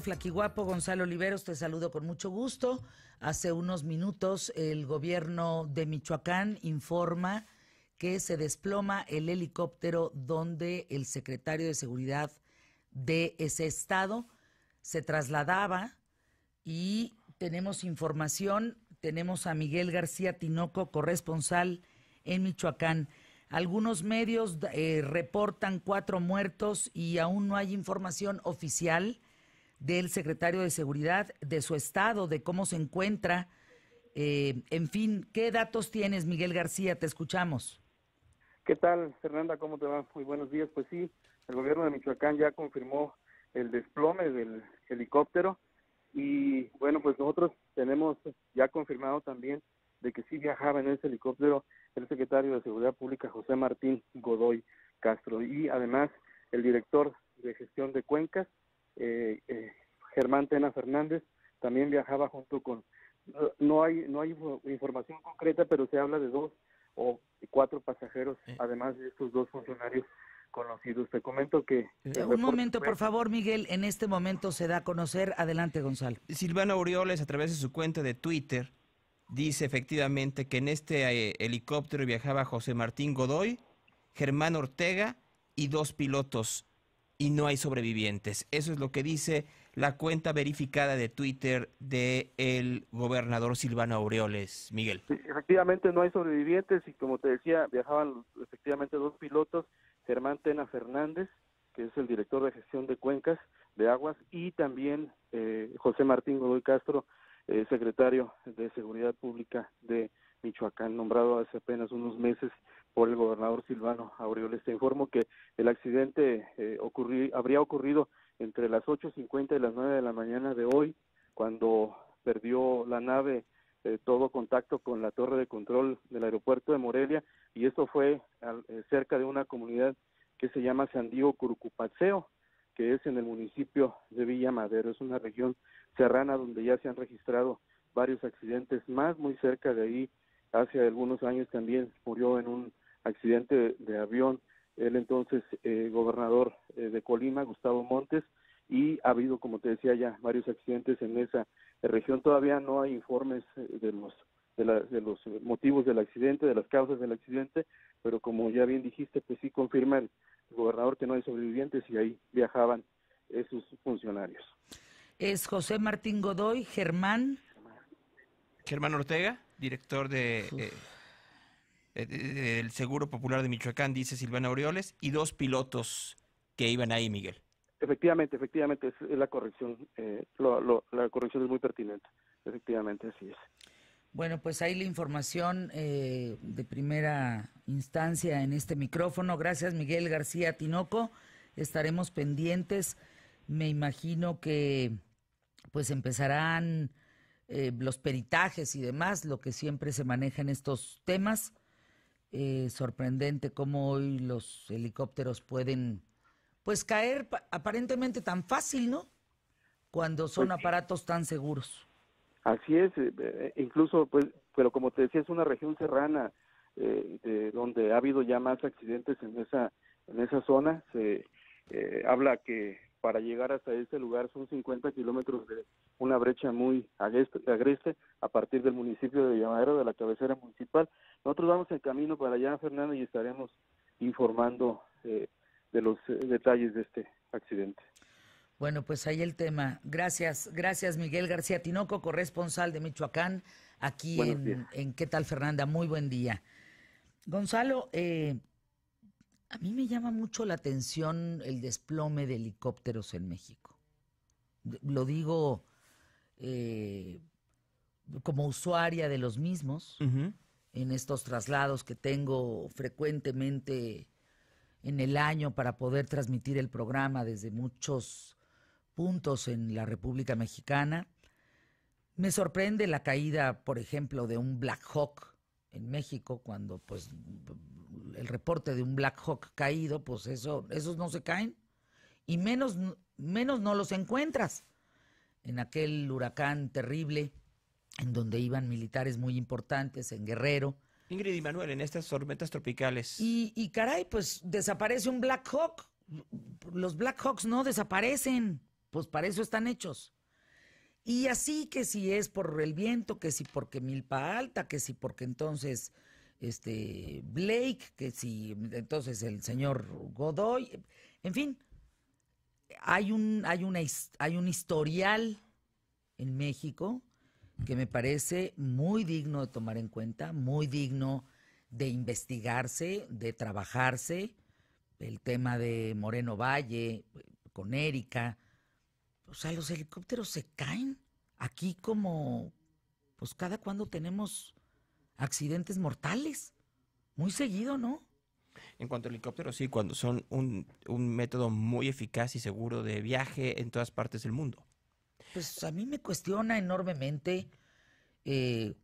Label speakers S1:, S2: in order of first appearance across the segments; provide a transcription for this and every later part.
S1: Flaquiguapo, Gonzalo Oliveros, te saludo con mucho gusto. Hace unos minutos el gobierno de Michoacán informa que se desploma el helicóptero donde el secretario de Seguridad de ese estado se trasladaba y tenemos información, tenemos a Miguel García Tinoco, corresponsal en Michoacán. Algunos medios eh, reportan cuatro muertos y aún no hay información oficial del secretario de Seguridad, de su estado, de cómo se encuentra. Eh, en fin, ¿qué datos tienes, Miguel García? Te escuchamos.
S2: ¿Qué tal, Fernanda? ¿Cómo te va? Muy buenos días. Pues sí, el gobierno de Michoacán ya confirmó el desplome del helicóptero y bueno, pues nosotros tenemos ya confirmado también de que sí viajaba en ese helicóptero el secretario de Seguridad Pública José Martín Godoy Castro y además el director de gestión de cuencas eh, eh, Germán Tena Fernández también viajaba junto con no hay no hay información concreta pero se habla de dos o cuatro pasajeros eh. además de estos dos funcionarios conocidos te comento que eh, un momento por
S1: favor Miguel en este momento se da a conocer adelante Gonzalo
S3: Silvano Orioles a través de su cuenta de Twitter dice efectivamente que en este helicóptero viajaba José Martín Godoy Germán Ortega y dos pilotos y no hay sobrevivientes. Eso es lo que dice la cuenta verificada de Twitter de el gobernador Silvano Aureoles. Miguel.
S2: efectivamente no hay sobrevivientes y como te decía, viajaban efectivamente dos pilotos, Germán Tena Fernández, que es el director de gestión de cuencas de aguas, y también eh, José Martín Godoy Castro, eh, secretario de Seguridad Pública de Michoacán, nombrado hace apenas unos meses por el gobernador Silvano Aureoles. Te informo que el accidente eh, habría ocurrido entre las 8.50 y las 9 de la mañana de hoy, cuando perdió la nave eh, todo contacto con la torre de control del aeropuerto de Morelia, y esto fue eh, cerca de una comunidad que se llama Sandío Curcupatseo, que es en el municipio de Villa Madero. Es una región serrana donde ya se han registrado varios accidentes más, muy cerca de ahí hace algunos años también murió en un accidente de avión el entonces eh, gobernador eh, de Colima, Gustavo Montes, y ha habido, como te decía ya, varios accidentes en esa eh, región. Todavía no hay informes de los de, los motivos del accidente, de las causas del accidente, pero como ya bien dijiste, pues sí confirma el gobernador que no hay sobrevivientes y ahí viajaban esos funcionarios.
S1: Es José Martín Godoy, Germán.
S2: Germán Ortega,
S3: director de... Eh, eh, el Seguro Popular de Michoacán, dice Silvana Orioles, y dos pilotos que iban ahí, Miguel.
S2: Efectivamente, efectivamente, es, la corrección, eh, la corrección es muy pertinente, efectivamente, así es.
S1: Bueno, pues ahí la información de primera instancia en este micrófono. Gracias, Miguel García Tinoco. Estaremos pendientes. Me imagino que pues empezarán los peritajes y demás, lo que siempre se maneja en estos temas eh, sorprendente cómo hoy los helicópteros pueden pues caer aparentemente tan fácil, ¿no? Cuando son pues aparatos tan seguros.
S2: Así es, eh, eh, incluso pues, pero como te decía es una región serrana eh, donde ha habido ya más accidentes en esa en esa zona. Se habla que para llegar hasta este lugar son 50 kilómetros de una brecha muy agreste a partir del municipio de Llamadero, de la cabecera municipal. Nosotros vamos en camino para allá, Fernanda, y estaremos informando eh, de los eh, detalles de este accidente.
S1: Bueno, pues ahí el tema. Gracias, gracias Miguel García Tinoco, corresponsal de Michoacán, aquí en, en, ¿Qué tal Fernanda? Muy buen día. Gonzalo, eh, a mí me llama mucho la atención el desplome de helicópteros en México. Lo digo eh, como usuaria de los mismos, en estos traslados que tengo frecuentemente en el año para poder transmitir el programa desde muchos puntos en la República Mexicana. Me sorprende la caída, por ejemplo, de un Black Hawk en México, cuando pues el reporte de un Black Hawk caído, pues eso, esos no se caen y menos, menos no los encuentras. En aquel huracán terrible en donde iban militares muy importantes, en Guerrero. Ingrid y Manuel, en estas
S3: tormentas tropicales.
S1: Y, y caray, pues desaparece un Black Hawk. Los Black Hawks no desaparecen, pues para eso están hechos. Y así que si es por el viento, que si porque milpa alta, que si porque entonces este Blake, que si entonces el señor Godoy, en fin, hay un hay una hay un historial en México que me parece muy digno de tomar en cuenta, muy digno de investigarse, de trabajarse, el tema de Moreno Valle con Erika, o sea, los helicópteros se caen aquí como pues cada cuando tenemos accidentes mortales. Muy seguido, ¿no?
S3: En cuanto a helicópteros, sí, cuando son un, método muy eficaz y seguro de viaje en todas partes del mundo.
S1: Pues a mí me cuestiona enormemente eh,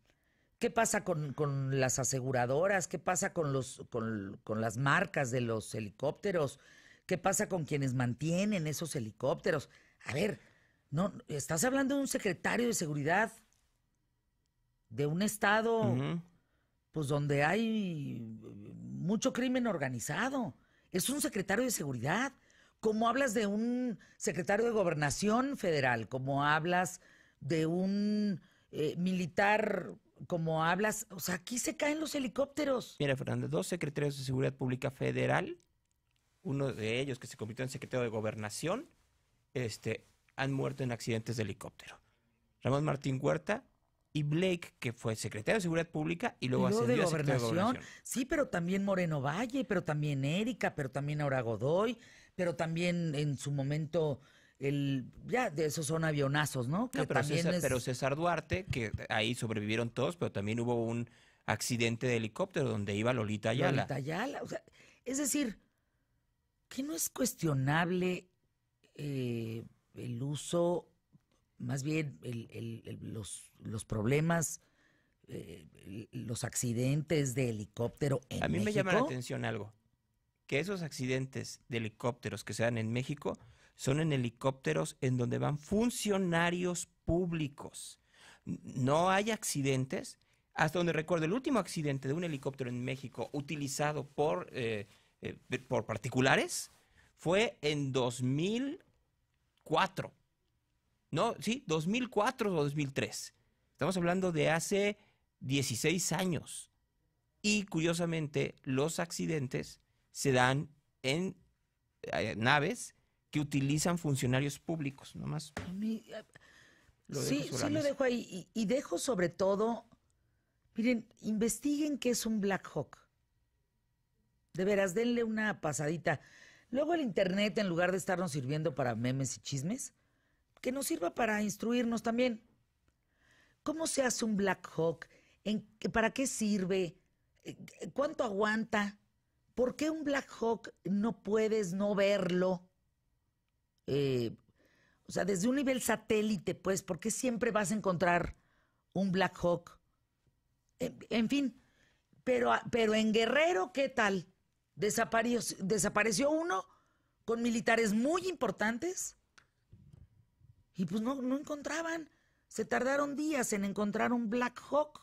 S1: qué pasa con, las aseguradoras, qué pasa con, los, con, con las marcas de los helicópteros, qué pasa con quienes mantienen esos helicópteros. A ver, no, estás hablando de un secretario de seguridad de un estado pues donde hay mm, mucho crimen organizado. Es un secretario de seguridad. Como hablas de un secretario de gobernación federal, como hablas de un eh, militar, como hablas, o sea, aquí se caen los helicópteros. Mira, Fernando, dos secretarios de seguridad pública federal,
S3: uno de ellos que se convirtió en secretario de gobernación, este, han muerto en accidentes de helicóptero. Ramón Martín Huerta y Blake, que fue secretario de Seguridad
S1: Pública y luego ascendió a secretario de Gobernación. Sí, pero también Moreno Valle, pero también Erika, pero también ahora Godoy, pero también en su momento el ya de esos son avionazos, ¿no? Que pero, también
S3: César, Duarte, que ahí sobrevivieron todos, pero también hubo un accidente de helicóptero donde iba Lolita Ayala. Lolita
S1: Ayala, o sea, es decir, que no es cuestionable eh, el uso más bien los, los, problemas, eh, los accidentes de helicóptero en México. A mí me llama la
S3: atención algo, que esos accidentes de helicópteros que se dan en México son en helicópteros en donde van funcionarios públicos. No hay accidentes, hasta donde recuerdo, el último accidente de un helicóptero en México utilizado por, eh, eh, por particulares fue en 2004 no, sí, 2004 o 2003. Estamos hablando de hace 16 años. Y curiosamente, los accidentes se dan en eh, naves que utilizan funcionarios públicos, nomás.
S1: Eh, sí, sí lo dejo ahí. Y, y, dejo sobre todo, miren, investiguen qué es un Black Hawk. De veras, denle una pasadita. Luego el Internet, en lugar de estarnos sirviendo para memes y chismes, que nos sirva para instruirnos también. ¿Cómo se hace un Black Hawk? ¿En, ¿Para qué sirve? Eh, ¿Cuánto aguanta? ¿Por qué un Black Hawk no puedes no verlo? Eh, o sea, desde un nivel satélite, pues, ¿por qué siempre vas a encontrar un Black Hawk? Eh, en, fin, pero, pero en Guerrero, ¿qué tal? Desapareció, desapareció uno con militares muy importantes y pues no, no encontraban. Se tardaron días en encontrar un Black Hawk.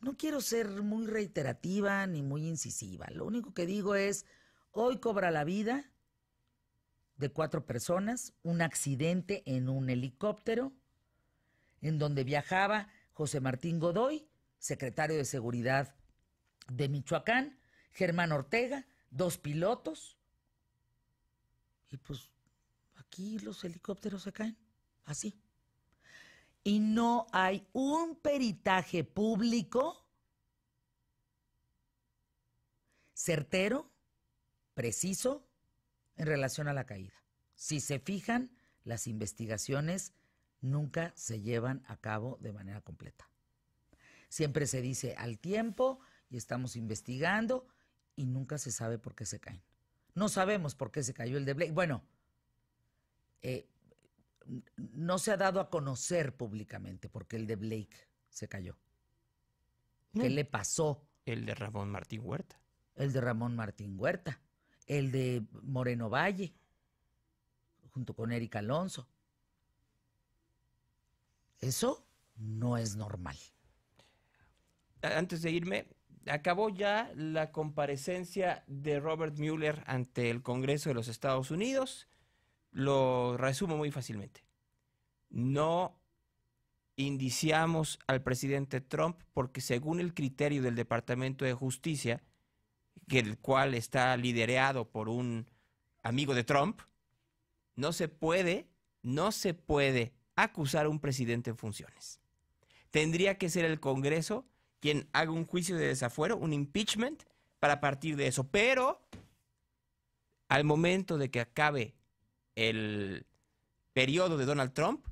S1: No quiero ser muy reiterativa ni muy incisiva. Lo único que digo es, hoy cobra la vida de cuatro personas un accidente en un helicóptero en donde viajaba José Martín Godoy, secretario de Seguridad de Michoacán, Germán Ortega, dos pilotos. Y pues aquí los helicópteros se caen, así. Y no hay un peritaje público certero, preciso, en relación a la caída. Si se fijan, las investigaciones nunca se llevan a cabo de manera completa. Siempre se dice al tiempo y estamos investigando y nunca se sabe por qué se caen. No sabemos por qué se cayó el de Blake. Bueno, eh, no se ha dado a conocer públicamente porque el de Blake se cayó. ¿Qué le pasó? El de Ramón Martín Huerta. El de Ramón Martín Huerta. El de Moreno Valle, junto con Erika Alonso. Eso no es normal.
S3: Antes de irme, acabó ya la comparecencia de Robert Mueller ante el Congreso de los Estados Unidos lo resumo muy fácilmente. No indiciamos al presidente Trump porque según el criterio del Departamento de Justicia, que el cual está liderado por un amigo de Trump, no se puede, no se puede acusar a un presidente en funciones. Tendría que ser el Congreso quien haga un juicio de desafuero, un impeachment, para partir de eso. Pero al momento de que acabe el periodo de Donald Trump,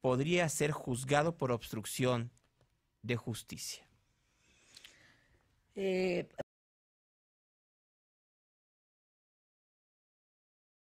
S3: podría ser juzgado por obstrucción de
S2: justicia.
S1: Eh,